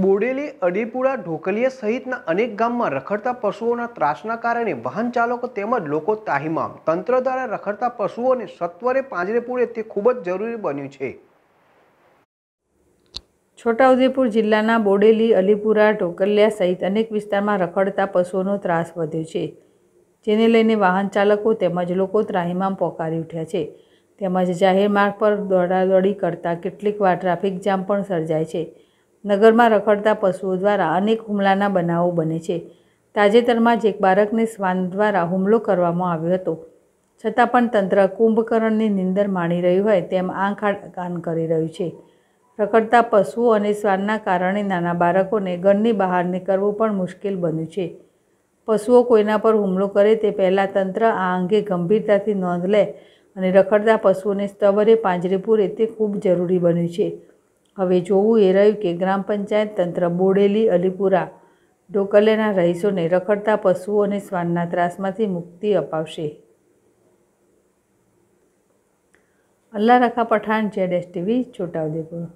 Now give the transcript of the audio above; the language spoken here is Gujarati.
બોડેલી અડીપુરા ઢોકલીયા સહિતના અનેક ગામમાં રખડતા પશુઓના ત્રાસના કારણે વાહન ચાલકો તેમજ લોકો તાહીમામ તંત્ર દ્વારા રખડતા પશુઓને સત્વરે પાંજરે પૂરે તે ખૂબ જ જરૂરી બન્યું છે છોટાઉદેપુર જિલ્લાના બોડેલી અલીપુરા ઢોકલિયા સહિત અનેક વિસ્તારમાં રખડતા પશુઓનો ત્રાસ વધ્યો છે જેને લઈને વાહન ચાલકો તેમજ લોકો ત્રાહીમામ પોકારી ઉઠ્યા છે તેમજ જાહેર માર્ગ પર દોડાદોડી કરતા કેટલીકવાર ટ્રાફિક જામ પણ સર્જાય છે નગરમાં રખડતા પશુઓ દ્વારા અનેક હુમલાના બનાવો બને છે તાજેતરમાં જ એક બાળકને શ્વાન દ્વારા હુમલો કરવામાં આવ્યો હતો છતાં પણ તંત્ર કુંભકરણની નિંદર માણી રહ્યું હોય તેમ આંખ કાન કરી રહ્યું છે રખડતા પશુઓ અને શ્વાનના કારણે નાના બાળકોને ઘરની બહાર નીકળવું પણ મુશ્કેલ બન્યું છે પશુઓ કોઈના પર હુમલો કરે તે પહેલાં તંત્ર આ અંગે ગંભીરતાથી નોંધ લે અને રખડતા પશુઓને સ્તવરે પાંજરે પૂરે તે ખૂબ જરૂરી બન્યું છે હવે જોવું એ રહ્યું કે ગ્રામ પંચાયત તંત્ર બોડેલી અલીપુરા ઢોકલેના રહીશોને રખડતા પશુઓ અને શ્વાનના ત્રાસમાંથી મુક્તિ અપાવશે Alla Rakha Pathan Z S TV Chhota Udepur